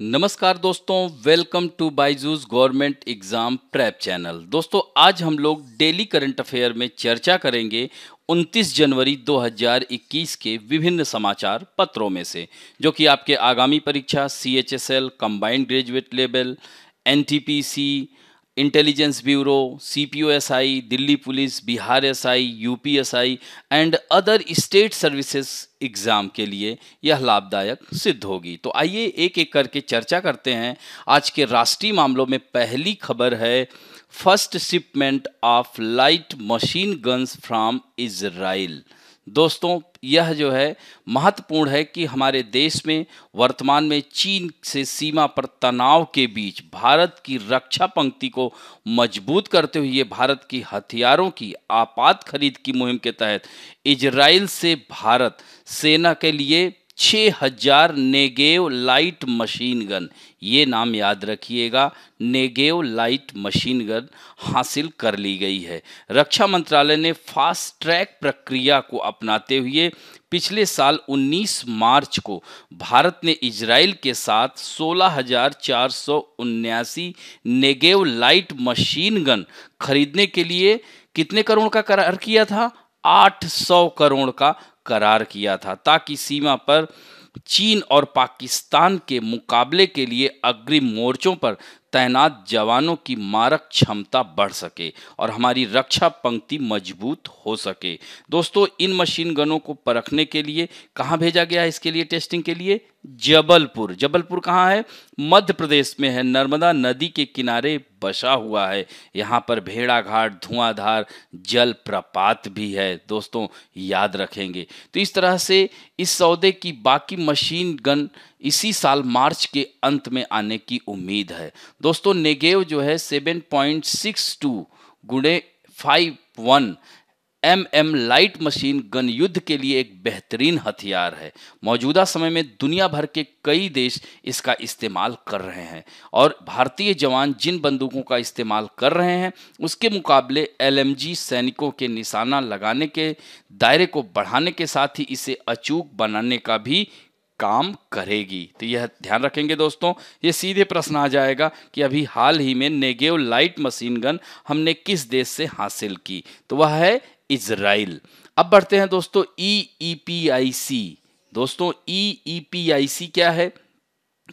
नमस्कार दोस्तों welcome to Byju's government exam prep channel दोस्तों आज हम लोग डेली करंट अफेयर में चर्चा करेंगे 29 जनवरी 2021 के विभिन्न समाचार पत्रों में से जो कि आपके आगामी परीक्षा C H S L combined graduate level N T P C police Bihar S I U P S I and other state services exam के लिए यह लाभदायक सिद्ध होगी तो आइए एक एक करके चर्चा करते हैं आज के राष्ट्रीय मामलों में पहली खबर है first shipment of light machine guns from Israel दोस्तों यह जो है महत्वपूर्ण है कि हमारे देश में वर्तमान में चीन से सीमा पर तनाव के बीच भारत की रक्षा पंक्ति को मजबूत करते हुए भारत की हथियारों की आपात खरीद की मुहिम के तहत इजराइल से भारत सेना के लिए 6000 हजार नेगेव लाइट मशीन गन ये नाम याद रखिएगा नेगेव लाइट मशीन गन हासिल कर ली गई है रक्षा मंत्रालय ने फास्ट ट्रैक प्रक्रिया को अपनाते हुए पिछले साल 19 मार्च को भारत ने इजराइल के साथ सोलह नेगेव लाइट मशीन गन खरीदने के लिए कितने करोड़ का करार किया था 800 करोड़ का करार किया था ताकि सीमा पर चीन और पाकिस्तान के मुकाबले के लिए अग्रिम मोर्चों पर तैनात जवानों की मारक क्षमता बढ़ सके और हमारी रक्षा पंक्ति मजबूत हो सके दोस्तों इन मशीन गनों को परखने के लिए कहाँ भेजा गया है इसके लिए टेस्टिंग के लिए जबलपुर जबलपुर कहाँ है मध्य प्रदेश में है नर्मदा नदी के किनारे बसा हुआ है यहाँ पर भेड़ाघाट धुआंधार जल प्रपात भी है दोस्तों याद रखेंगे तो इस तरह से इस सौदे की बाकी मशीन गन इसी साल मार्च के अंत में आने की उम्मीद है दोस्तों नेगेव जो है 7.62 पॉइंट सिक्स टू गुणे five one M M light machine gun युद्ध के लिए एक बेहतरीन हथियार है मौजूदा समय में दुनिया भर के कई देश इसका इस्तेमाल कर रहे हैं और भारतीय जवान जिन बंदूकों का इस्तेमाल कर रहे हैं उसके मुकाबले एल सैनिकों के निशाना लगाने के दायरे को बढ़ाने के साथ ही इसे अचूक बनाने का भी काम करेगी तो यह ध्यान रखेंगे दोस्तों ये सीधे प्रश्न आ जाएगा कि अभी हाल ही में नेगेव लाइट मशीन गन हमने किस देश से हासिल की तो वह है इसराइल अब बढ़ते हैं दोस्तों ई ई पी आई सी दोस्तों ई ई पी आई सी क्या है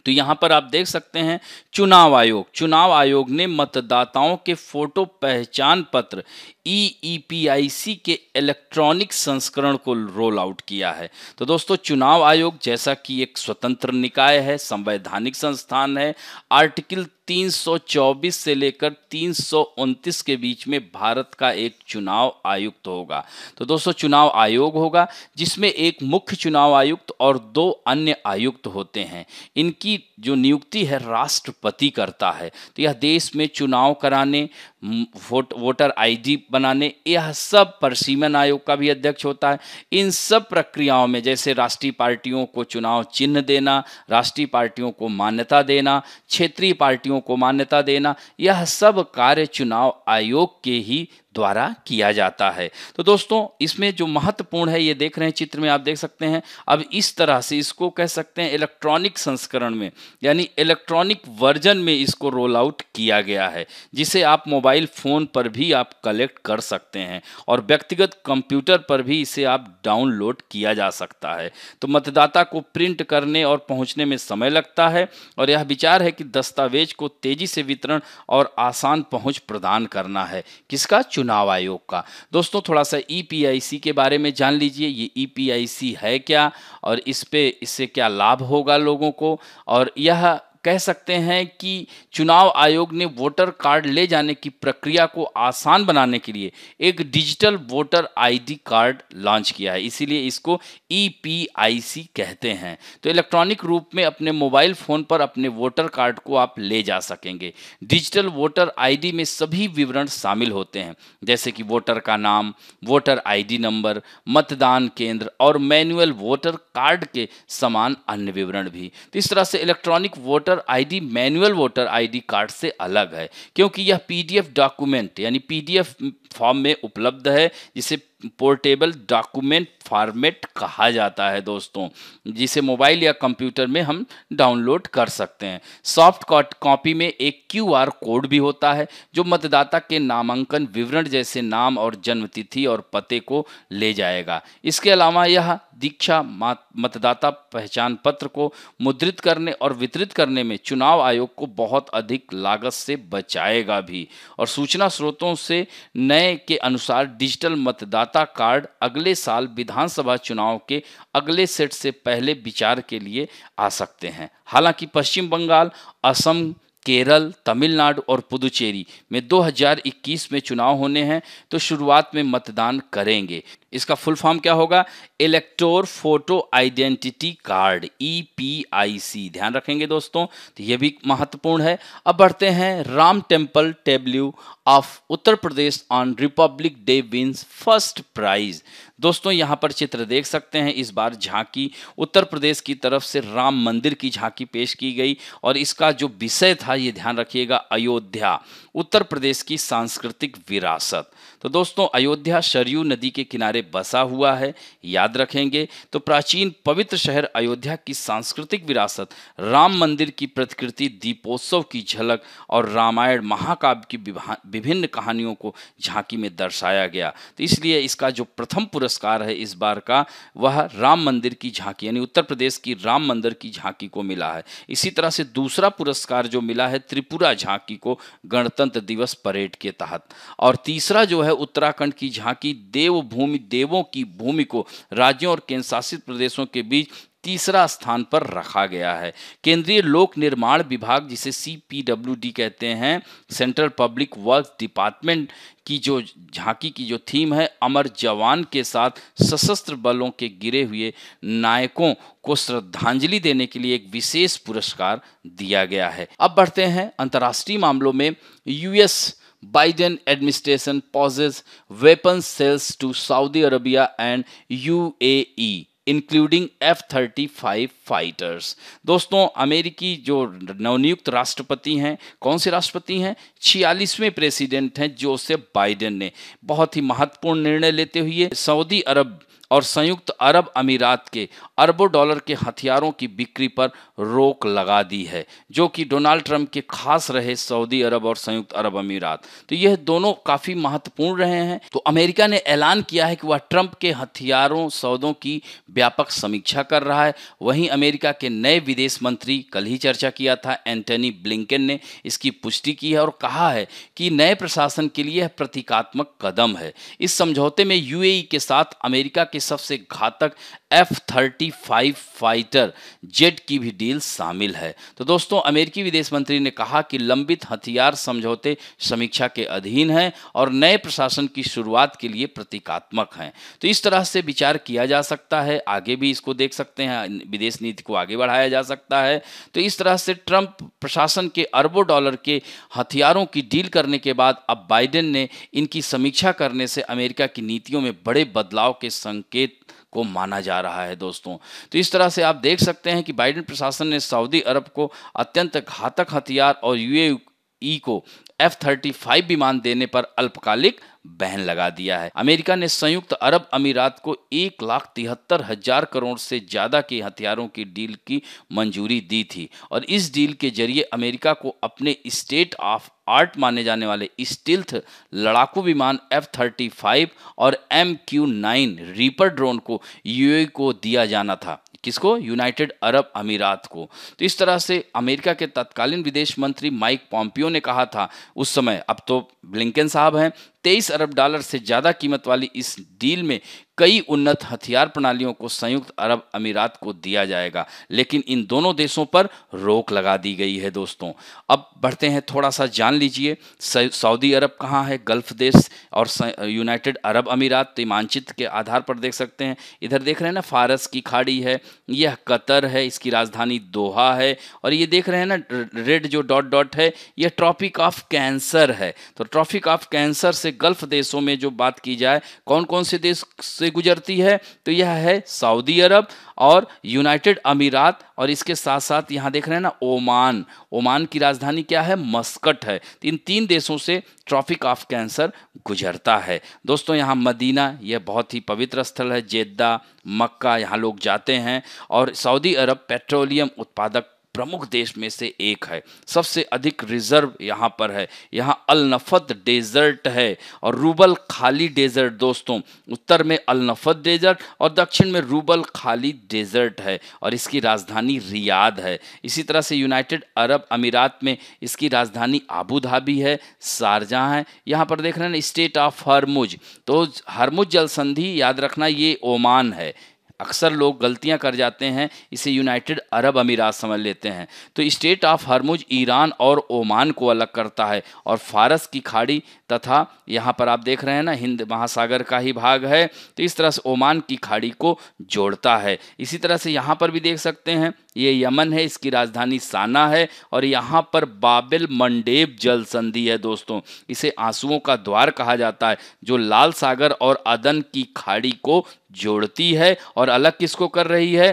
तो यहां पर आप देख सकते हैं चुनाव आयोग चुनाव आयोग ने मतदाताओं के फोटो पहचान पत्र ई e e के इलेक्ट्रॉनिक संस्करण को रोल आउट किया है तो दोस्तों चुनाव आयोग जैसा कि एक स्वतंत्र निकाय है संवैधानिक संस्थान है आर्टिकल 324 से लेकर तीन के बीच में भारत का एक चुनाव आयुक्त होगा तो दोस्तों चुनाव आयोग होगा जिसमें एक मुख्य चुनाव आयुक्त और दो अन्य आयुक्त होते हैं इनकी जो नियुक्ति है राष्ट्रपति करता है तो यह देश में चुनाव कराने वोट वोटर आईडी बनाने यह सब परसीमन आयोग का भी अध्यक्ष होता है इन सब प्रक्रियाओं में जैसे राष्ट्रीय पार्टियों को चुनाव चिन्ह देना राष्ट्रीय पार्टियों को मान्यता देना क्षेत्रीय पार्टियों को मान्यता देना यह सब कार्य चुनाव आयोग के ही द्वारा किया जाता है तो दोस्तों इसमें जो महत्वपूर्ण है ये देख रहे हैं चित्र में आप देख सकते हैं अब इस तरह से इसको कह सकते हैं इलेक्ट्रॉनिक संस्करण में यानी इलेक्ट्रॉनिक वर्जन में इसको रोल आउट किया गया है जिसे आप मोबाइल फ़ोन पर भी आप कलेक्ट कर सकते हैं और व्यक्तिगत कंप्यूटर पर भी इसे आप डाउनलोड किया जा सकता है तो मतदाता को प्रिंट करने और पहुँचने में समय लगता है और यह विचार है कि दस्तावेज को तेजी से वितरण और आसान पहुँच प्रदान करना है किसका चुनाव आयोग का दोस्तों थोड़ा सा ई e के बारे में जान लीजिए ये ई e है क्या और इस पे इससे क्या लाभ होगा लोगों को और यह कह सकते हैं कि चुनाव आयोग ने वोटर कार्ड ले जाने की प्रक्रिया को आसान बनाने के लिए एक digital voter ID card launch किया है इसीलिए इसको ईपीआईसी e कहते हैं तो इलेक्ट्रॉनिक रूप में अपने मोबाइल फ़ोन पर अपने वोटर कार्ड को आप ले जा सकेंगे डिजिटल वोटर आईडी में सभी विवरण शामिल होते हैं जैसे कि वोटर का नाम वोटर आई नंबर मतदान केंद्र और मैनुअल वोटर कार्ड के समान अन्य विवरण भी तो इस तरह से electronic voter voter ID manual voter ID card से अलग है क्योंकि यह पीडीएफ डॉक्यूमेंट यानी पीडीएफ फॉर्म में उपलब्ध है जिसे पोर्टेबल डॉक्यूमेंट फॉर्मेट कहा जाता है दोस्तों जिसे मोबाइल या कंप्यूटर में हम डाउनलोड कर सकते हैं सॉफ्ट कॉपी में एक क्यूआर कोड भी होता है जो मतदाता के नामांकन विवरण जैसे नाम और जन्मतिथि और पते को ले जाएगा इसके अलावा यह दीक्षा मतदाता पहचान पत्र को मुद्रित करने और वितरित करने में चुनाव आयोग को बहुत अधिक लागत से बचाएगा भी और सूचना स्रोतों से नए के अनुसार डिजिटल मतदाता मतदाता कार्ड अगले साल विधानसभा चुनाव के अगले सेट से पहले विचार के लिए आ सकते हैं हालांकि पश्चिम बंगाल असम केरल तमिलनाडु और पुदुचेरी में 2021 में चुनाव होने हैं तो शुरुआत में मतदान करेंगे इसका फुल फॉर्म क्या होगा elector photo identity card E P I C ध्यान रखेंगे दोस्तों तो यह भी महत्वपूर्ण है अब बढ़ते हैं Ram temple tableau of Uttar Pradesh on Republic Day wins first prize दोस्तों यहाँ पर चित्र देख सकते हैं इस बार झांकी उत्तर प्रदेश की तरफ से राम मंदिर की झांकी पेश की गई और इसका जो विषय था ये ध्यान रखिएगा अयोध्या उत्तर प्रदेश की सांस्कृतिक विरासत तो दोस्तों अयोध्या सरयू नदी के किनारे बसा हुआ है याद रखेंगे तो प्राचीन पवित्र शहर अयोध्या की सांस्कृतिक विरासत राम मंदिर की प्रतिकृति दीपोत्सव की झलक और रामायण महाकाव्य की विभिन्न कहानियों को झांकी में दर्शाया गया तो इसलिए इसका जो प्रथम पुरस्कार है इस बार का वह राम मंदिर की झांकी यानी उत्तर प्रदेश की राम मंदिर की झांकी को मिला है इसी तरह से दूसरा पुरस्कार जो मिला है त्रिपुरा झांकी को गणतंत्र गणतंत्र दिवस परेड के तहत और तीसरा जो है उत्तराखंड की झांकी देवभूमि देवों की भूमि को राज्यों और केंद्र शासित प्रदेशों के बीच तीसरा स्थान पर रखा गया है केंद्रीय लोक निर्माण विभाग जिसे सी कहते हैं सेंट्रल पब्लिक वर्क डिपार्टमेंट की जो झांकी की जो थीम है अमर जवान के साथ सशस्त्र बलों के गिरे हुए नायकों को श्रद्धांजलि देने के लिए एक विशेष पुरस्कार दिया गया है अब बढ़ते हैं अंतर्राष्ट्रीय मामलों में US Biden administration pauses weapon sales to Saudi Arabia and UAE including F thirty five fighters दोस्तों अमेरिकी जो नवनियुक्त राष्ट्रपति हैं कौन से राष्ट्रपति हैं छियालीसवें प्रेसिडेंट हैं जोसेफ बाइडेन ने बहुत ही महत्वपूर्ण निर्णय लेते हुए सऊदी अरब और संयुक्त अरब अमीरात के अरबों डॉलर के हथियारों की बिक्री पर रोक लगा दी है जो कि डोनाल्ड ट्रंप के खास रहे सऊदी अरब और संयुक्त अरब अमीरात तो यह दोनों काफ़ी महत्वपूर्ण रहे हैं तो अमेरिका ने ऐलान किया है कि वह ट्रंप के हथियारों सौदों की व्यापक समीक्षा कर रहा है वहीं अमेरिका के नए विदेश मंत्री कल ही चर्चा किया था एंटनी ब्लिंकन ने इसकी पुष्टि की है और कहा है कि नए प्रशासन के लिए यह प्रतीकात्मक कदम है इस समझौते में यूएई के साथ अमेरिका के सबसे घातक F thirty five fighter jet की भी डील शामिल है तो दोस्तों अमेरिकी विदेश मंत्री ने कहा कि लंबित हथियार समझौते समीक्षा के अधीन हैं और नए प्रशासन की शुरुआत के लिए प्रतीकात्मक हैं तो इस तरह से विचार किया जा सकता है आगे भी इसको देख सकते हैं विदेश नीति को आगे बढ़ाया जा सकता है तो इस तरह से ट्रंप प्रशासन के अरबों डॉलर के हथियारों की डील करने के बाद अब बाइडेन ने इनकी समीक्षा करने से अमेरिका की नीतियों में बड़े बदलाव के संकेत को माना जा रहा है दोस्तों तो इस तरह से आप देख सकते हैं कि बाइडेन प्रशासन ने सऊदी अरब को अत्यंत घातक हथियार और यूएई को एफ थर्टी फाइव विमान देने पर अल्पकालिक बहन लगा दिया है अमेरिका ने संयुक्त अरब अमीरात को एक लाख तिहत्तर हजार करोड़ से ज्यादा के हथियारों की डील की मंजूरी दी थी और इस डील के जरिए अमेरिका को अपने स्टेट ऑफ आर्ट माने जाने वाले स्टिल्थ लड़ाकू विमान एफ थर्टी फाइव और M Q nine reaper drone को यूए को दिया जाना था किसको यूनाइटेड अरब अमीरात को तो इस तरह से अमेरिका के तत्कालीन विदेश मंत्री माइक पॉम्पियो ने कहा था उस समय अब तो ब्लिंकन साहब हैं तेईस अरब डॉलर से ज़्यादा कीमत वाली इस डील में कई उन्नत हथियार प्रणालियों को संयुक्त अरब अमीरात को दिया जाएगा लेकिन इन दोनों देशों पर रोक लगा दी गई है दोस्तों अब बढ़ते हैं थोड़ा सा जान लीजिए सऊदी अरब कहाँ है गल्फ देश और यूनाइटेड अरब अमीरात तो मानचित्र के आधार पर देख सकते हैं इधर देख रहे हैं ना फारस की खाड़ी है यह कतर है इसकी राजधानी दोहा है और ये देख रहे हैं ना रेड जो डॉट डॉट है यह ट्रॉपिक ऑफ कैंसर है तो ट्रॉपिक ऑफ कैंसर से से गल्फ देशों में जो बात की जाए कौन कौन से देश से गुजरती है तो यह है सऊदी अरब और यूनाइटेड अमीरात और इसके साथ साथ यहाँ देख रहे हैं ना ओमान ओमान की राजधानी क्या है मस्कट है इन तीन देशों से ट्रॉफिक ऑफ कैंसर गुजरता है दोस्तों यहाँ मदीना यह बहुत ही पवित्र स्थल है जेद्दा मक्का यहाँ लोग जाते हैं और सऊदी अरब पेट्रोलियम उत्पादक प्रमुख देश में से एक है सबसे अधिक रिजर्व यहाँ पर है यहाँ अलनफत डेजर्ट है और रूबल खाली डेजर्ट दोस्तों उत्तर में अलनफत डेजर्ट और दक्षिण में रूबल खाली डेजर्ट है और इसकी राजधानी रियाद है इसी तरह से यूनाइटेड अरब अमीरात में इसकी राजधानी आबू धाबी है शारजहाँ है यहाँ पर देख रहे हैं स्टेट ऑफ हरमुज तो हरमुज जल संधि याद रखना ये ओमान है अक्सर लोग गलतियां कर जाते हैं इसे यूनाइटेड अरब अमीरात समझ लेते हैं तो स्टेट ऑफ हरमुज ईरान और ओमान को अलग करता है और फारस की खाड़ी तथा यहाँ पर आप देख रहे हैं ना हिंद महासागर का ही भाग है तो इस तरह से ओमान की खाड़ी को जोड़ता है इसी तरह से यहाँ पर भी देख सकते हैं ये यमन है इसकी राजधानी साना है और यहाँ पर बाबिल मंडेब जल संधि है दोस्तों इसे आंसुओं का द्वार कहा जाता है जो लाल सागर और अदन की खाड़ी को जोड़ती है और अलग किसको कर रही है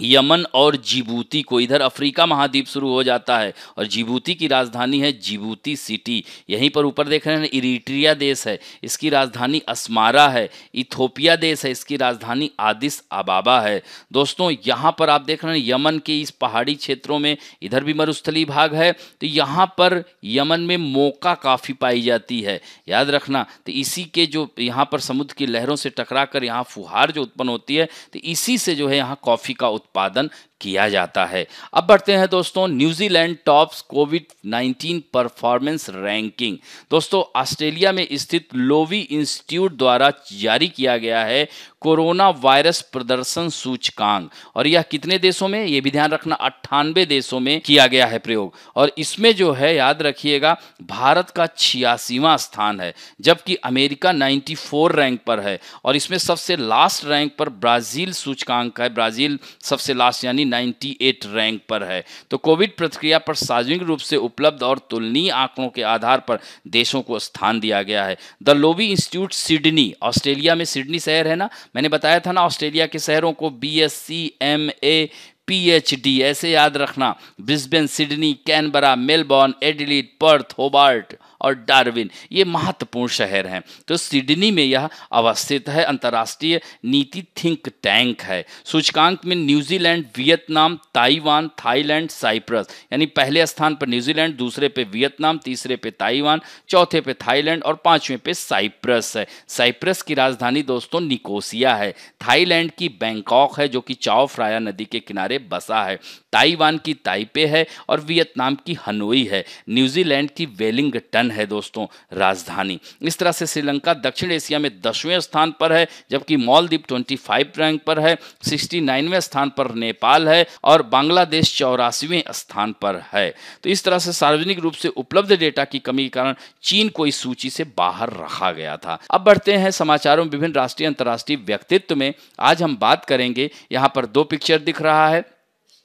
यमन और जिबूती को इधर अफ्रीका महाद्वीप शुरू हो जाता है और जिबूती की राजधानी है जिबूती सिटी यहीं पर ऊपर देख रहे हैं इरिट्रिया देश है इसकी राजधानी अस्मारा है इथोपिया देश है इसकी राजधानी आदिस अबाबा है दोस्तों यहाँ पर आप देख रहे हैं यमन के इस पहाड़ी क्षेत्रों में इधर भी मरुस्थली भाग है तो यहाँ पर यमन में मोका काफ़ी पाई जाती है याद रखना तो इसी के जो यहाँ पर समुद्र की लहरों से टकरा कर यहाँ फुहार जो उत्पन्न होती है तो इसी से जो है यहाँ कॉफ़ी का उत्पादन किया जाता है अब बढ़ते हैं दोस्तों New Zealand tops Covid 19 performance ranking दोस्तों ऑस्ट्रेलिया में स्थित लोवी इंस्टीट्यूट द्वारा जारी किया गया है कोरोना वायरस प्रदर्शन सूचकांक और यह कितने देशों में यह भी ध्यान रखना अट्ठानवे देशों में किया गया है प्रयोग और इसमें जो है याद रखिएगा भारत का छियासीवा स्थान है जबकि अमेरिका 94 रैंक पर है और इसमें सबसे लास्ट रैंक पर ब्राजील सूचकांक है ब्राजील सबसे लास्ट यानी 98 रैंक पर है तो कोविड प्रतिक्रिया पर सार्वजनिक रूप से उपलब्ध और तुलनीय आंकड़ों के आधार पर देशों को स्थान दिया गया है the Lowy institute Sydney Australia में सिडनी शहर है ना मैंने बताया था ना ऑस्ट्रेलिया के शहरों को B S C M A P H D ऐसे याद रखना Brisbane Sydney Canberra Melbourne Adelaide Perth Hobart और डार्विन ये महत्वपूर्ण शहर हैं तो सिडनी में यह अवस्थित है अंतर्राष्ट्रीय नीति थिंक टैंक है सूचकांक में New Zealand Vietnam Taiwan Thailand Cyprus यानी पहले स्थान पर न्यूजीलैंड दूसरे पे वियतनाम तीसरे पे ताइवान चौथे पे थाईलैंड और पांचवें पे साइप्रस है साइप्रस की राजधानी दोस्तों निकोसिया है थाईलैंड की बैंकॉक है जो कि चाओ फ्राया नदी के किनारे बसा है ताइवान की ताइपे है और वियतनाम की हनोई है न्यूजीलैंड की वेलिंगटन है दोस्तों राजधानी इस तरह से श्रीलंका दक्षिण एशिया में दसवें स्थान पर है जबकि ट्वेंटी फाइव रैंक पर है नाइनवें स्थान पर नेपाल है और बांग्लादेश चौरासीवें स्थान पर है तो इस तरह से सार्वजनिक रूप से उपलब्ध डेटा की कमी के कारण चीन को इस सूची से बाहर रखा गया था अब बढ़ते हैं समाचारों विभिन्न राष्ट्रीय अंतर्राष्ट्रीय व्यक्तित्व में आज हम बात करेंगे यहाँ पर दो पिक्चर दिख रहा है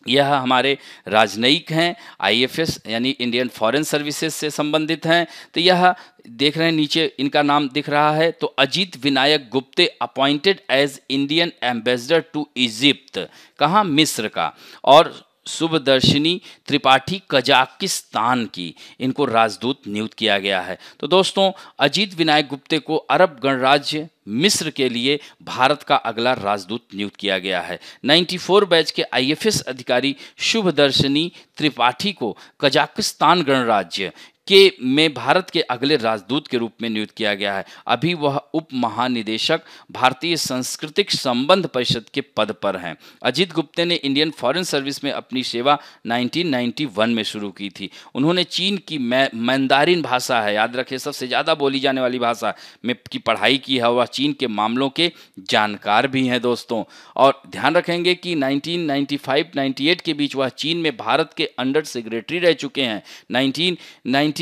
यह हमारे राजनयिक हैं आईएफएस यानी इंडियन फॉरेन सर्विसेज से संबंधित हैं तो यह देख रहे हैं नीचे इनका नाम दिख रहा है तो Ajit Vinayak Gupte appointed as Indian ambassador to Egypt कहाँ मिस्र का और शुभदर्शनी त्रिपाठी कजाकिस्तान की इनको राजदूत नियुक्त किया गया है तो दोस्तों अजीत विनायक गुप्ते को अरब गणराज्य मिस्र के लिए भारत का अगला राजदूत नियुक्त किया गया है 94 बैच के आईएफएस अधिकारी शुभदर्शनी त्रिपाठी को कजाकिस्तान गणराज्य के में भारत के अगले राजदूत के रूप में नियुक्त किया गया है अभी वह उप महानिदेशक भारतीय सांस्कृतिक संबंध परिषद के पद पर हैं अजीत गुप्ते ने इंडियन फॉरेन सर्विस में अपनी सेवा 1991 में शुरू की थी उन्होंने चीन की मैंदारिन भाषा है याद रखें सबसे ज़्यादा बोली जाने वाली भाषा में की पढ़ाई की है वह चीन के मामलों के जानकार भी हैं दोस्तों और ध्यान रखेंगे कि नाइनटीन नाइन्टी के बीच वह चीन में भारत के अंडर सेक्रेटरी रह चुके हैं नाइनटीन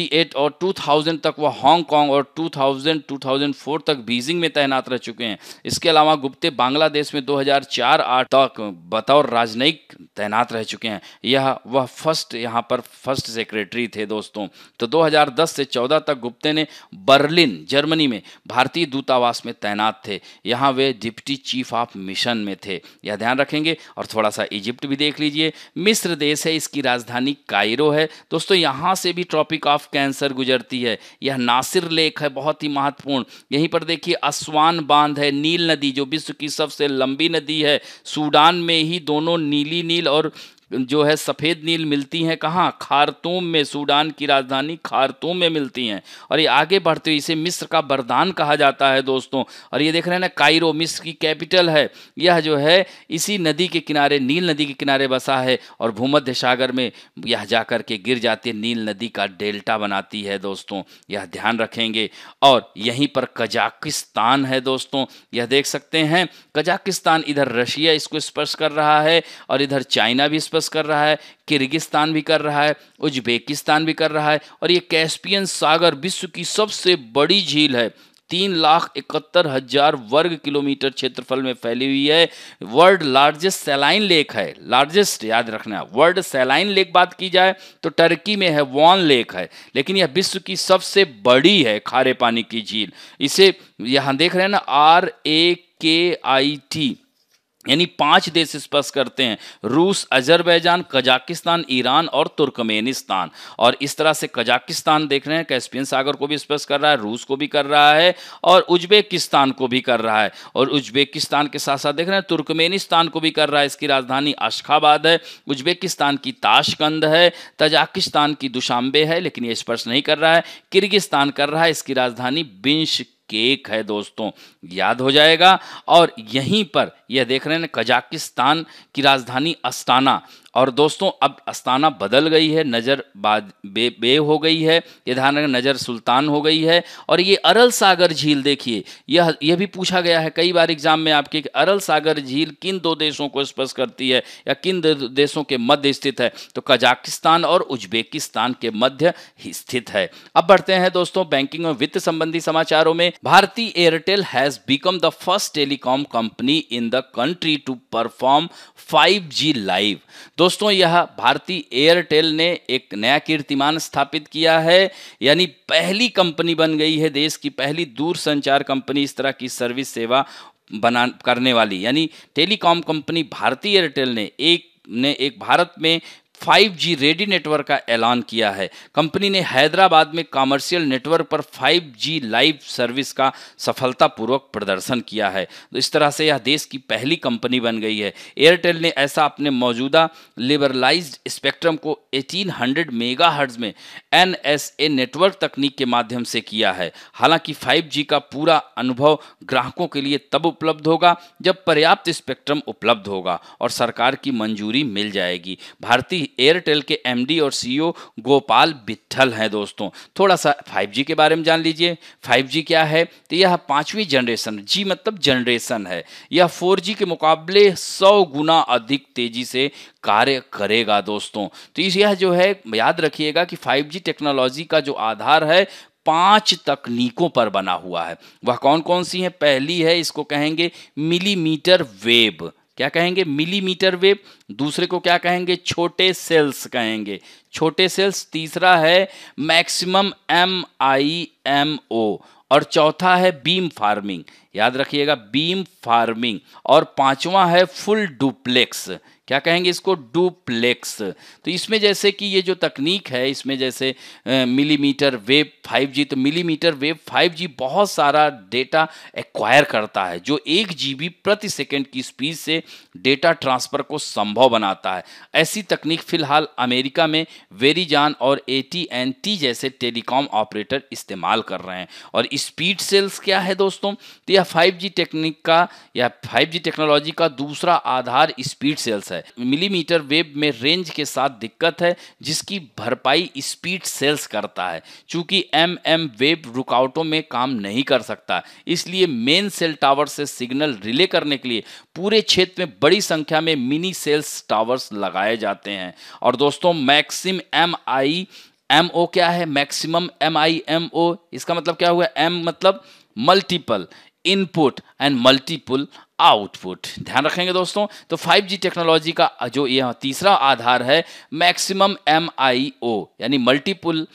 1998 और 2000 तक वह हांगकांग और 2000 2004 तक बीजिंग में तैनात रह चुके हैं इसके अलावा गुप्ते बांग्लादेश में 2004-8 तक बतौर राजनयिक तैनात रह चुके हैं यह वह फर्स्ट यहाँ पर फर्स्ट सेक्रेटरी थे दोस्तों तो 2010 से 14 तक गुप्ते ने बर्लिन जर्मनी में भारतीय दूतावास में तैनात थे यहाँ वे डिप्टी चीफ ऑफ मिशन में थे यह ध्यान रखेंगे और थोड़ा सा इजिप्ट भी देख लीजिए मिस्र देश है इसकी राजधानी कायरो है दोस्तों यहाँ से भी ट्रॉपिक ऑफ ऑफ कैंसर गुजरती है यह नासिर लेक है बहुत ही महत्वपूर्ण यहीं पर देखिए असवान बांध है नील नदी जो विश्व की सबसे लंबी नदी है सूडान में ही दोनों नीली नील और जो है सफ़ेद नील मिलती हैं कहाँ खारतूम में सूडान की राजधानी खारतूम में मिलती हैं और ये आगे बढ़ते हुए इसे मिस्र का वरदान कहा जाता है दोस्तों और ये देख रहे हैं ना कायरो मिस्र की कैपिटल है यह जो है इसी नदी के किनारे नील नदी के किनारे बसा है और भूमध्य सागर में यह जाकर के गिर जाती है नील नदी का डेल्टा बनाती है दोस्तों यह ध्यान रखेंगे और यहीं पर कजाकिस्तान है दोस्तों यह देख सकते हैं कजाकिस्तान इधर रशिया इसको स्पर्श कर रहा है और इधर चाइना भी स्पर्श बेलारूस कर रहा है किर्गिस्तान भी कर रहा है उज्बेकिस्तान भी कर रहा है और ये कैस्पियन सागर विश्व की सबसे बड़ी झील है तीन लाख इकहत्तर हजार वर्ग किलोमीटर क्षेत्रफल में फैली हुई है वर्ल्ड लार्जेस्ट सेलाइन लेक है लार्जेस्ट याद रखना वर्ल्ड सेलाइन लेक बात की जाए तो टर्की में है वॉन लेक है लेकिन यह विश्व की सबसे बड़ी है खारे पानी की झील इसे यहां देख रहे हैं ना आर ए के आई टी यानी पांच देश स्पर्श करते हैं रूस अजरबैजान कजाकिस्तान ईरान और तुर्कमेनिस्तान और इस तरह से कजाकिस्तान देख रहे हैं कैस्पियन सागर को भी स्पर्श कर रहा है रूस को भी कर रहा है और उज्बेकिस्तान को भी कर रहा है और उज्बेकिस्तान के साथ साथ देख रहे हैं तुर्कमेनिस्तान को भी कर रहा है इसकी राजधानी अशखाबाद है उज्बेकिस्तान की ताशकंद है तजाकिस्तान की दुशांबे है लेकिन ये स्पर्श नहीं कर रहा है किर्गिस्तान कर रहा है इसकी राजधानी बिंश केक है दोस्तों याद हो जाएगा और यहीं पर यह देख रहे हैं कजाकिस्तान की राजधानी अस्ताना और दोस्तों अब अस्ताना बदल गई है नज़र बाद बे बे हो गई है ये नज़र सुल्तान हो गई है और ये अरल सागर झील देखिए यह यह भी पूछा गया है कई बार एग्जाम में आपके अरल सागर झील किन दो देशों को स्पर्श करती है या किन देशों के मध्य स्थित है तो कजाकिस्तान और उज्बेकिस्तान के मध्य स्थित है अब बढ़ते हैं दोस्तों बैंकिंग और वित्त संबंधी समाचारों में भारतीय Airtel has become the first telecom company in the country to perform five live दोस्तों यह भारतीय एयरटेल ने एक नया कीर्तिमान स्थापित किया है यानी पहली कंपनी बन गई है देश की पहली दूर संचार कंपनी इस तरह की सर्विस सेवा बना करने वाली यानी टेलीकॉम कंपनी भारतीय एयरटेल ने एक ने एक भारत में 5G रेडी नेटवर्क का ऐलान किया है कंपनी ने हैदराबाद में कॉमर्शियल नेटवर्क पर 5G लाइव सर्विस का सफलतापूर्वक प्रदर्शन किया है तो इस तरह से यह देश की पहली कंपनी बन गई है एयरटेल ने ऐसा अपने मौजूदा लिबरलाइज स्पेक्ट्रम को 1800 मेगाहर्ट्ज में एन नेटवर्क तकनीक के माध्यम से किया है हालांकि फाइव का पूरा अनुभव ग्राहकों के लिए तब उपलब्ध होगा जब पर्याप्त स्पेक्ट्रम उपलब्ध होगा और सरकार की मंजूरी मिल जाएगी भारतीय एयरटेल के एमडी और सीईओ e गोपाल बिट्ठल हैं दोस्तों थोड़ा सा फाइव के बारे में जान लीजिए फाइव क्या है तो यह पाँचवीं जनरेशन जी मतलब जनरेशन है यह 4G के मुकाबले 100 गुना अधिक तेजी से कार्य करेगा दोस्तों तो इस यह जो है याद रखिएगा कि 5G टेक्नोलॉजी का जो आधार है पांच तकनीकों पर बना हुआ है वह कौन कौन सी है पहली है इसको कहेंगे मिलीमीटर वेव क्या कहेंगे मिलीमीटर वेव दूसरे को क्या कहेंगे छोटे सेल्स कहेंगे छोटे सेल्स तीसरा है maximum M I M O और चौथा है बीम फार्मिंग याद रखिएगा बीम फार्मिंग और पांचवा है फुल डुप्लेक्स क्या कहेंगे इसको डुप्लेक्स तो इसमें जैसे कि ये जो तकनीक है इसमें जैसे मिलीमीटर वेव 5G तो मिलीमीटर वेव 5G बहुत सारा डेटा एक्वायर करता है जो एक जी प्रति सेकेंड की स्पीड से डेटा ट्रांसफ़र को संभव बनाता है ऐसी तकनीक फिलहाल अमेरिका में वेरीजान और ए टी जैसे टेलीकॉम ऑपरेटर इस्तेमाल कर रहे हैं और स्पीड सेल्स क्या है दोस्तों तो यह 5G टेक्निक का या 5G टेक्नोलॉजी का दूसरा आधार स्पीड सेल्स है मिलीमीटर वेब में रेंज के साथ दिक्कत है जिसकी भरपाई स्पीड सेल्स करता है चूंकि एम एम वेब रुकावटों में काम नहीं कर सकता इसलिए मेन सेल टावर से सिग्नल रिले करने के लिए पूरे क्षेत्र में बड़ी संख्या में मिनी सेल्स टावर्स लगाए जाते हैं और दोस्तों maxim M I M O क्या है maximum M I M O इसका मतलब क्या हुआ एम मतलब multiple input and multiple output ध्यान रखेंगे दोस्तों तो 5G टेक्नोलॉजी का जो यह तीसरा आधार है मैक्सिमम एम आई ओ यानी multiple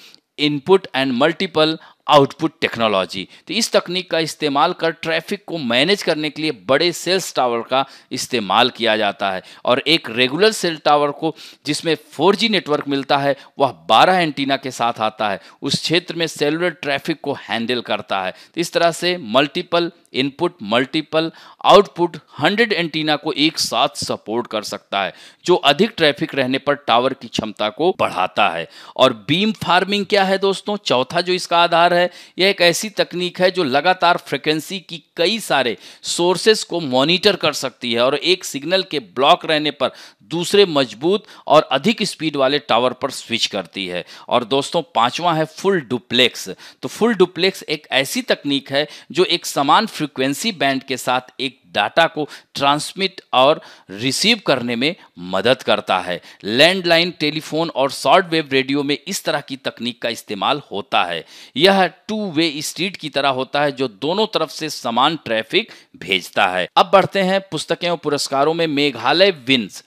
input and multiple output technology तो इस तकनीक का इस्तेमाल कर ट्रैफिक को मैनेज करने के लिए बड़े सेल्स टावर का इस्तेमाल किया जाता है और एक रेगुलर सेल टावर को जिसमें 4G नेटवर्क मिलता है वह 12 एंटीना के साथ आता है उस क्षेत्र में सेलुलर ट्रैफिक को हैंडल करता है तो इस तरह से multiple input multiple output 100 antenna को एक साथ सपोर्ट कर सकता है जो अधिक ट्रैफिक रहने पर टावर की क्षमता को बढ़ाता है और बीम फार्मिंग क्या है दोस्तों चौथा जो इसका आधार है है यह एक ऐसी तकनीक है जो लगातार फ्रिक्वेंसी की कई सारे सोर्सेस को मॉनिटर कर सकती है और एक सिग्नल के ब्लॉक रहने पर दूसरे मजबूत और अधिक स्पीड वाले टावर पर स्विच करती है और दोस्तों पांचवा है फुल डुप्लेक्स तो फुल डुप्लेक्स एक ऐसी तकनीक है जो एक समान फ्रिक्वेंसी बैंड के साथ एक डाटा को ट्रांसमिट और रिसीव करने में मदद करता है लैंडलाइन टेलीफोन और शॉर्ट वेव रेडियो में इस तरह की तकनीक का इस्तेमाल होता है यह टू वे स्ट्रीट की तरह होता है जो दोनों तरफ से समान ट्रैफिक भेजता है अब बढ़ते हैं पुस्तकें और पुरस्कारों में Meghalaya wins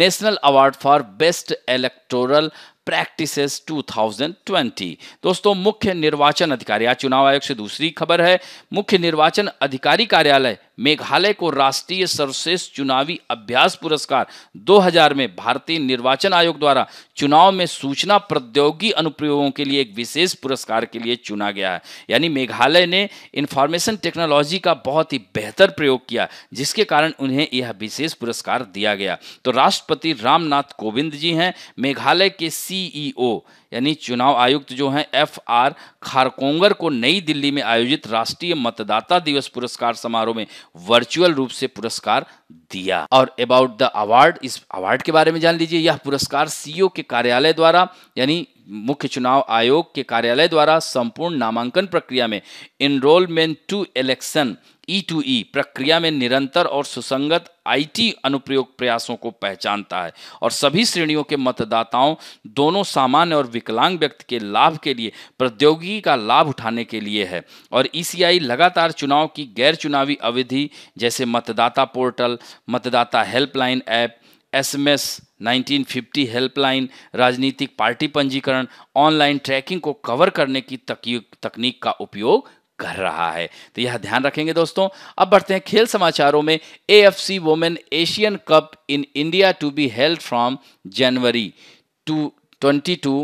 national award for best electoral practices 2020 दोस्तों मुख्य निर्वाचन अधिकारी आज चुनाव आयोग से दूसरी खबर है मुख्य निर्वाचन अधिकारी कार्यालय मेघालय को राष्ट्रीय सर्वश्रेष्ठ चुनावी अभ्यास पुरस्कार 2000 में भारतीय निर्वाचन आयोग द्वारा चुनाव में सूचना प्रौद्योगिकी अनुप्रयोगों के लिए एक विशेष पुरस्कार के लिए चुना गया है यानी मेघालय ने इंफॉर्मेशन टेक्नोलॉजी का बहुत ही बेहतर प्रयोग किया जिसके कारण उन्हें यह विशेष पुरस्कार दिया गया तो राष्ट्रपति रामनाथ कोविंद जी हैं मेघालय के सीईओ यानी चुनाव आयुक्त जो हैं एफ आर खारकोंगर को नई दिल्ली में आयोजित राष्ट्रीय मतदाता दिवस पुरस्कार समारोह में वर्चुअल रूप से पुरस्कार दिया और अबाउट द अवार्ड इस अवार्ड के बारे में जान लीजिए यह पुरस्कार सीईओ e के कार्यालय द्वारा यानी मुख्य चुनाव आयोग के कार्यालय द्वारा संपूर्ण नामांकन प्रक्रिया में enrolment to election E to E प्रक्रिया में निरंतर और सुसंगत आईटी अनुप्रयोग प्रयासों को पहचानता है और सभी श्रेणियों के मतदाताओं दोनों सामान्य और विकलांग व्यक्ति के लाभ के लिए प्रौद्योगिकी का लाभ उठाने के लिए है और ईसीआई e लगातार चुनाव की गैर चुनावी अवधि जैसे मतदाता पोर्टल मतदाता helpline app S M S 1950 helpline राजनीतिक पार्टी पंजीकरण ऑनलाइन ट्रैकिंग को कवर करने की तकनीक का उपयोग कर रहा है तो यह ध्यान रखेंगे दोस्तों अब बढ़ते हैं खेल समाचारों में A F C women Asian cup in India to be held from January to twenty two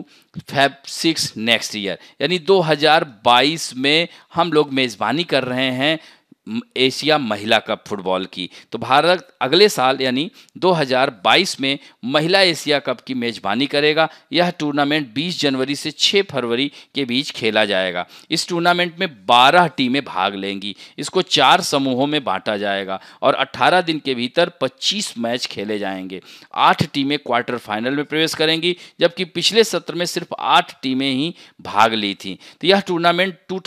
Feb six next year यानी 2022 में हम लोग मेज़बानी कर रहे हैं एशिया महिला कप फुटबॉल की तो भारत अगले साल यानी 2022 में महिला एशिया कप की मेज़बानी करेगा यह टूर्नामेंट 20 जनवरी से 6 फरवरी के बीच खेला जाएगा इस टूर्नामेंट में 12 टीमें भाग लेंगी इसको चार समूहों में बांटा जाएगा और 18 दिन के भीतर 25 मैच खेले जाएंगे आठ टीमें क्वार्टर फाइनल में प्रवेश करेंगी जबकि पिछले सत्र में सिर्फ आठ टीमें ही भाग ली थी तो यह टूर्नामेंट टू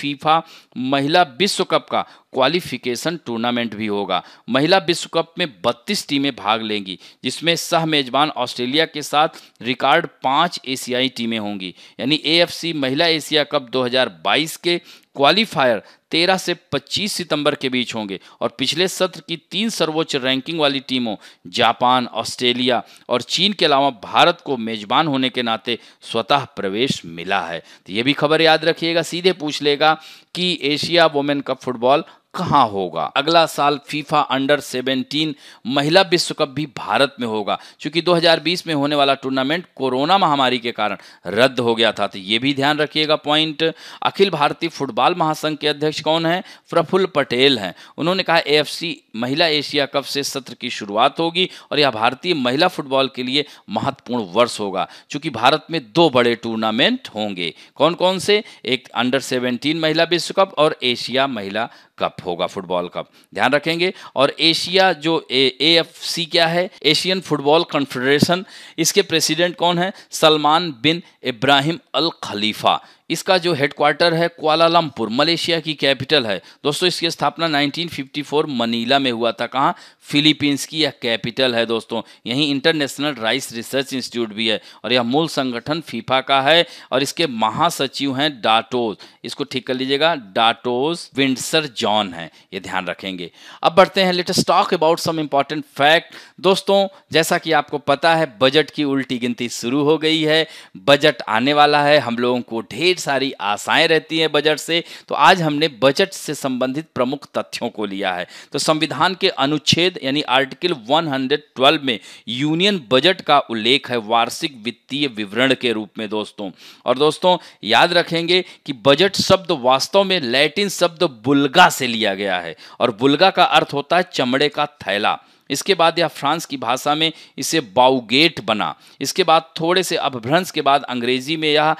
फीफा महिला विश्व कप का क्वालिफिकेशन टूर्नामेंट भी होगा महिला विश्व कप में 32 टीमें भाग लेंगी जिसमें सह मेजबान ऑस्ट्रेलिया के साथ रिकॉर्ड पांच एशियाई टीमें होंगी यानी एएफसी महिला एशिया कप 2022 के क्वालिफायर 13 से 25 सितंबर के बीच होंगे और पिछले सत्र की तीन सर्वोच्च रैंकिंग वाली टीमों जापान ऑस्ट्रेलिया और चीन के अलावा भारत को मेजबान होने के नाते स्वतः प्रवेश मिला है तो ये भी खबर याद रखिएगा सीधे पूछ लेगा कि एशिया वुमेन कप फुटबॉल कहाँ होगा अगला साल फीफा अंडर 17 महिला विश्व कप भी भारत में होगा क्योंकि 2020 में होने वाला टूर्नामेंट कोरोना महामारी के कारण रद्द हो गया था तो ये भी ध्यान रखिएगा पॉइंट अखिल भारतीय फुटबॉल महासंघ के अध्यक्ष कौन है प्रफुल्ल पटेल हैं उन्होंने कहा एएफसी महिला एशिया कप से सत्र की शुरुआत होगी और यह भारतीय महिला फुटबॉल के लिए महत्वपूर्ण वर्ष होगा चूंकि भारत में दो बड़े टूर्नामेंट होंगे कौन कौन से एक अंडर सेवनटीन महिला विश्व कप और एशिया महिला कप होगा फुटबॉल कप ध्यान रखेंगे और एशिया जो ए एफ सी क्या है एशियन फुटबॉल कॉन्फेडरेशन इसके प्रेसिडेंट कौन है सलमान बिन इब्राहिम अल खलीफा इसका जो हेडक्वार्टर है क्वालालमपुर मलेशिया की कैपिटल है दोस्तों इसकी स्थापना 1954 मनीला में हुआ था कहाँ फिलीपींस की यह कैपिटल है दोस्तों यहीं इंटरनेशनल राइस रिसर्च इंस्टीट्यूट भी है और यह मूल संगठन फीफा का है और इसके महासचिव हैं डाटोज इसको ठीक कर लीजिएगा डाटोज विंडसर जॉन है ये ध्यान रखेंगे अब बढ़ते हैं latest talk about some important fact दोस्तों जैसा कि आपको पता है बजट की उल्टी गिनती शुरू हो गई है बजट आने वाला है हम लोगों को ढेर सारी आशाएं रहती हैं बजट से तो आज हमने बजट से संबंधित प्रमुख तथ्यों को लिया है तो संविधान के अनुच्छेद यानी आर्टिकल 112 में यूनियन बजट का उल्लेख है वार्षिक वित्तीय विवरण के रूप में दोस्तों और दोस्तों याद रखेंगे कि बजट शब्द वास्तव में लैटिन शब्द बुलगा से लिया गया है और बुलगा का अर्थ होता है चमड़े का थैला इसके बाद यह फ्रांस की भाषा में इसे बाउगेट बना इसके बाद थोड़े से अपभ्रंश के बाद अंग्रेजी में यह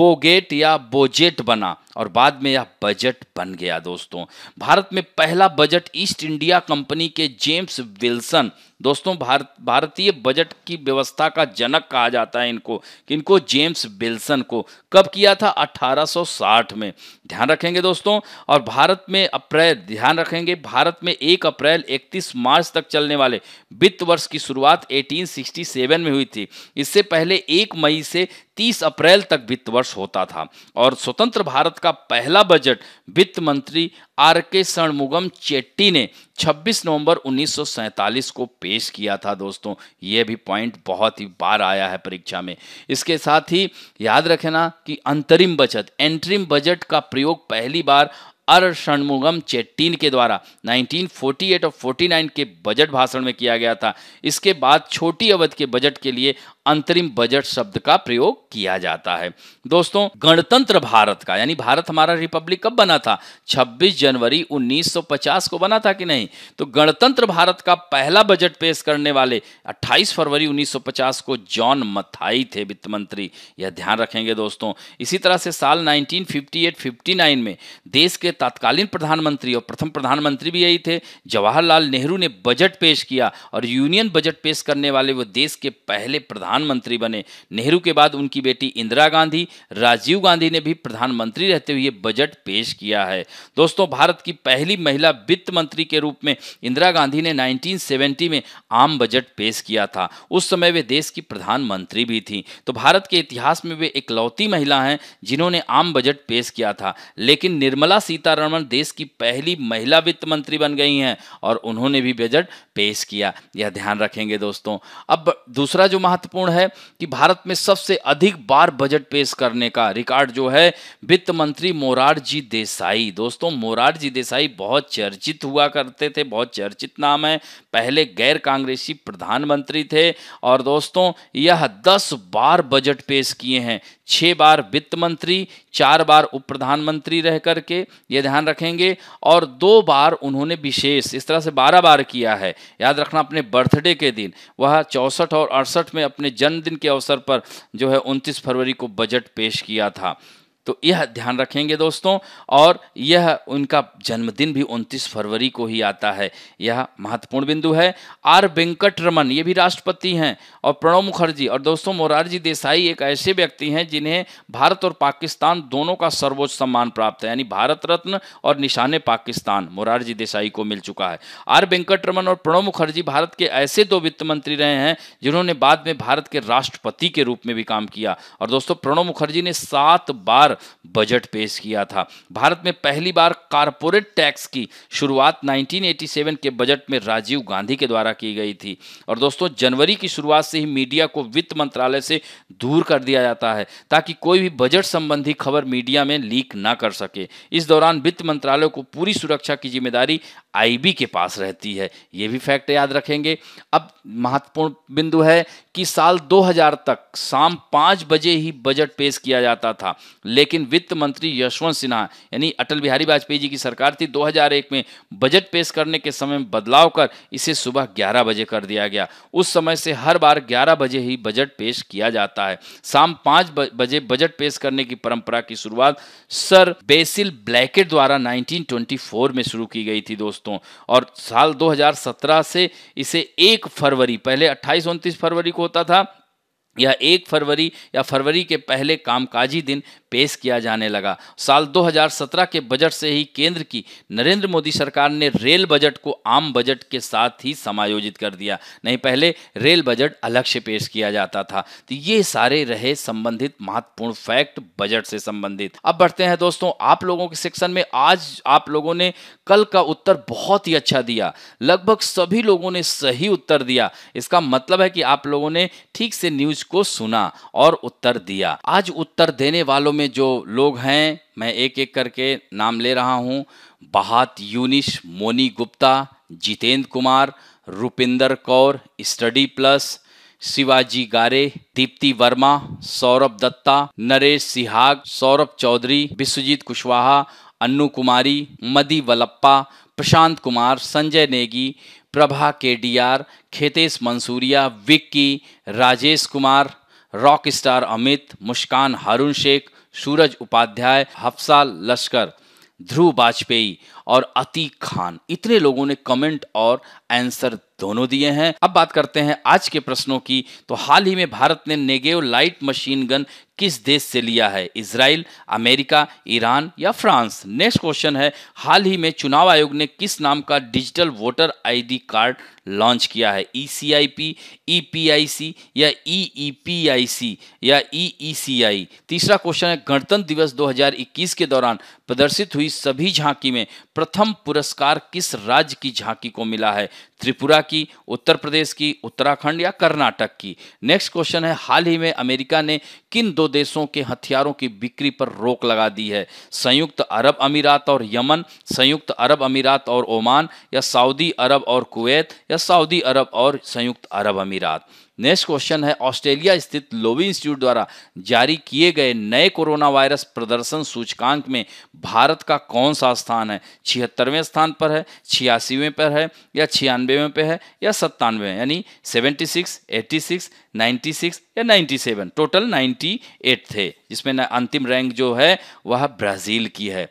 बोगेट या बोजेट बना और बाद में यह बजट बन गया दोस्तों भारत में पहला बजट ईस्ट इंडिया कंपनी के जेम्स विल्सन दोस्तों भारत भारतीय बजट की व्यवस्था का जनक कहा जाता है इनको इनको जेम्स बिल्सन को कब किया था 1860 में ध्यान रखेंगे दोस्तों और भारत में अप्रैल ध्यान रखेंगे भारत में 1 अप्रैल 31 मार्च तक चलने वाले वित्त वर्ष की शुरुआत 1867 में हुई थी इससे पहले 1 मई से 30 अप्रैल तक वित्त वर्ष होता था और स्वतंत्र भारत का पहला बजट वित्त मंत्री आर के सणमुगम चेट्टी ने 26 नवंबर 1947 को पेश किया था दोस्तों ये भी पॉइंट बहुत ही बार आया है परीक्षा में इसके साथ ही याद रखना कि अंतरिम बचत एंट्रीम बजट का प्रयोग पहली बार अर षणमुगम चेट्टीन के द्वारा 1948 और 49 के बजट भाषण में किया गया था इसके बाद छोटी अवधि के बजट के लिए अंतरिम बजट शब्द का प्रयोग किया जाता है दोस्तों गणतंत्र भारत का यानी भारत हमारा रिपब्लिक कब बना था 26 जनवरी 1950 को बना था कि नहीं तो गणतंत्र भारत का पहला बजट पेश करने वाले 28 फरवरी 1950 को जॉन मथाई थे वित्त मंत्री यह ध्यान रखेंगे दोस्तों इसी तरह से साल 1958-59 में देश के तत्कालीन प्रधानमंत्री और प्रथम प्रधानमंत्री भी यही थे जवाहरलाल नेहरू ने बजट पेश किया और यूनियन बजट पेश करने वाले वो देश के पहले प्रधान प्रधानमंत्री बने नेहरू के बाद उनकी बेटी इंदिरा गांधी राजीव गांधी ने भी प्रधानमंत्री रहते हुए बजट पेश किया है दोस्तों भारत की पहली महिला वित्त मंत्री के रूप में इंदिरा गांधी ने 1970 में आम बजट पेश किया था उस समय वे देश की प्रधानमंत्री भी थी तो भारत के इतिहास में वे इकलौती महिला हैं जिन्होंने आम बजट पेश किया था लेकिन निर्मला सीतारमण देश की पहली महिला वित्त मंत्री बन गई हैं और उन्होंने भी बजट पेश किया यह ध्यान रखेंगे दोस्तों अब दूसरा जो महत्वपूर्ण महत्वपूर्ण है कि भारत में सबसे अधिक बार बजट पेश करने का रिकॉर्ड जो है वित्त मंत्री मोरारजी देसाई दोस्तों मोरारजी देसाई बहुत चर्चित हुआ करते थे बहुत चर्चित नाम है पहले गैर कांग्रेसी प्रधानमंत्री थे और दोस्तों यह दस बार बजट पेश किए हैं छः बार वित्त मंत्री चार बार उप प्रधानमंत्री रह करके ये ध्यान रखेंगे और दो बार उन्होंने विशेष इस तरह से बारह बार किया है याद रखना अपने बर्थडे के दिन वह चौंसठ और अड़सठ में अपने जन्मदिन के अवसर पर जो है उनतीस फरवरी को बजट पेश किया था तो यह ध्यान रखेंगे दोस्तों और यह उनका जन्मदिन भी 29 फरवरी को ही आता है यह महत्वपूर्ण बिंदु है आर वेंकट रमन ये भी राष्ट्रपति हैं और प्रणब मुखर्जी और दोस्तों मोरारजी देसाई एक ऐसे व्यक्ति हैं जिन्हें भारत और पाकिस्तान दोनों का सर्वोच्च सम्मान प्राप्त है यानी भारत रत्न और निशाने पाकिस्तान मोरारजी देसाई को मिल चुका है आर वेंकट रमन और प्रणब मुखर्जी भारत के ऐसे दो वित्त मंत्री रहे हैं जिन्होंने बाद में भारत के राष्ट्रपति के रूप में भी काम किया और दोस्तों प्रणब मुखर्जी ने सात बार बजट पेश किया था भारत में पहली बार कारपोरेट टैक्स की शुरुआत 1987 के बजट में राजीव गांधी के द्वारा की गई थी और दोस्तों जनवरी की शुरुआत से ही मीडिया को वित्त मंत्रालय से दूर कर दिया जाता है ताकि कोई भी बजट संबंधी खबर मीडिया में लीक ना कर सके इस दौरान वित्त मंत्रालय को पूरी सुरक्षा की जिम्मेदारी आईबी के पास रहती है ये भी फैक्ट याद रखेंगे अब महत्वपूर्ण बिंदु है कि साल 2000 तक शाम पाँच बजे ही बजट पेश किया जाता था लेकिन लेकिन वित्त मंत्री यशवंत सिन्हा यानी अटल बिहारी वाजपेयी जी की सरकार थी 2001 में बजट पेश करने के समय बदलाव कर इसे सुबह 11 बजे कर दिया गया उस समय से हर बार 11 बजे ही बजट पेश किया जाता है शाम पाँच बजे बजट पेश करने की परंपरा की शुरुआत सर बेसिल ब्लैकेट द्वारा नाइनटीन में शुरू की गई थी दोस्तों और साल दो से इसे एक फरवरी पहले अट्ठाईस उनतीस फरवरी को होता था यह एक फरवरी या फरवरी के पहले कामकाजी दिन पेश किया जाने लगा साल 2017 के बजट से ही केंद्र की नरेंद्र मोदी सरकार ने रेल बजट को आम बजट के साथ ही समायोजित कर दिया नहीं पहले रेल बजट अलग से पेश किया जाता था तो ये सारे रहे संबंधित महत्वपूर्ण फैक्ट बजट से संबंधित अब बढ़ते हैं दोस्तों आप लोगों के सेक्शन में आज आप लोगों ने कल का उत्तर बहुत ही अच्छा दिया लगभग सभी लोगों ने सही उत्तर दिया इसका मतलब है कि आप लोगों ने ठीक से न्यूज को सुना और उत्तर दिया आज उत्तर देने वालों में जो लोग हैं मैं एक एक करके नाम ले रहा हूं बहात Yunish Moni Gupta Jitendra Kumar Rupinder Kaur study plus Shivaji Gare Deepti Verma Saurabh Dutta Naresh Sihag Saurabh Chaudhary Vishwajeet Kushwaha Annu Kumari Madi Valappa Prashant Kumar Sanjay Negi Prabha R Khetesh Mansuriya Vicky Rajesh Kumar rock star Amit Muskan Haroon Sheikh Suraj Upadhyay Hafsa Lashkar Dhruv Vajpayee और अतीक खान इतने लोगों ने कमेंट और आंसर दोनों दिए हैं अब बात करते हैं आज के प्रश्नों की तो हाल ही में भारत ने नेगेव लाइट मशीन गन किस देश से लिया है इसराइल अमेरिका ईरान या फ्रांस नेक्स्ट क्वेश्चन है हाल ही में चुनाव आयोग ने किस नाम का digital voter ID card launch किया है ई सी I P E P I C या ई आई सी या ई e e तीसरा क्वेश्चन है गणतंत्र दिवस 2021 के दौरान प्रदर्शित हुई सभी झांकी में प्रथम पुरस्कार किस राज्य की झांकी को मिला है त्रिपुरा की उत्तर प्रदेश की उत्तराखंड या कर्नाटक की नेक्स्ट क्वेश्चन है हाल ही में अमेरिका ने किन दो देशों के हथियारों की बिक्री पर रोक लगा दी है संयुक्त अरब अमीरात और यमन संयुक्त अरब अमीरात और ओमान या सऊदी अरब और कुवैत या सऊदी अरब और संयुक्त अरब अमीरात नेक्स्ट क्वेश्चन है ऑस्ट्रेलिया स्थित लोवी इंस्टीट्यूट द्वारा जारी किए गए नए कोरोना वायरस प्रदर्शन सूचकांक में भारत का कौन सा स्थान है छिहत्तरवें स्थान पर है छियासीवें पर है या छियानवेवें पर है या सत्तानवे यानी seventy six eighty six ninety six या ninety seven total ninety eight थे जिसमें अंतिम रैंक जो है वह ब्राज़ील की है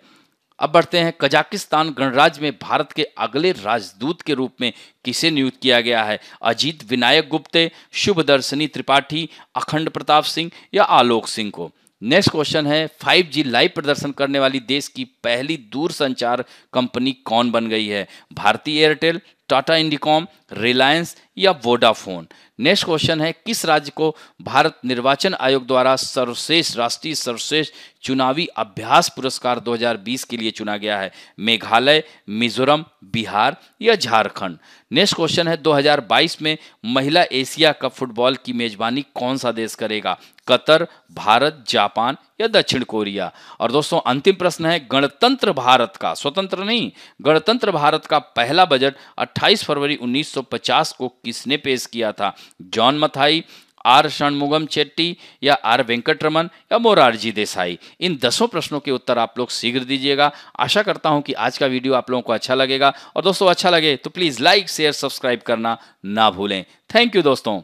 अब बढ़ते हैं कजाकिस्तान गणराज्य में भारत के अगले राजदूत के रूप में किसे नियुक्त किया गया है अजीत विनायक गुप्ते शुभदर्शनी त्रिपाठी अखंड प्रताप सिंह या आलोक सिंह को नेक्स्ट क्वेश्चन है 5G लाइव प्रदर्शन करने वाली देश की पहली दूर संचार कंपनी कौन बन गई है भारतीय एयरटेल टाटा इंडिकॉम रिलायंस या वोडाफोन नेक्स्ट क्वेश्चन है किस राज्य को भारत निर्वाचन आयोग द्वारा सर्वश्रेष्ठ राष्ट्रीय सर्वश्रेष्ठ चुनावी अभ्यास पुरस्कार 2020 के लिए चुना गया है मेघालय मिजोरम बिहार या झारखंड नेक्स्ट क्वेश्चन है 2022 में महिला एशिया कप फुटबॉल की मेजबानी कौन सा देश करेगा कतर भारत जापान या दक्षिण कोरिया और दोस्तों अंतिम प्रश्न है गणतंत्र भारत का स्वतंत्र नहीं गणतंत्र भारत का पहला बजट 28 फरवरी 1950 को किसने पेश किया था जॉन मथाई आर षणमुगम चेट्टी या आर वेंकटरमन या मोरारजी देसाई इन दसों प्रश्नों के उत्तर आप लोग शीघ्र दीजिएगा आशा करता हूं कि आज का वीडियो आप लोगों को अच्छा लगेगा और दोस्तों अच्छा लगे तो प्लीज़ लाइक शेयर सब्सक्राइब करना ना भूलें थैंक यू दोस्तों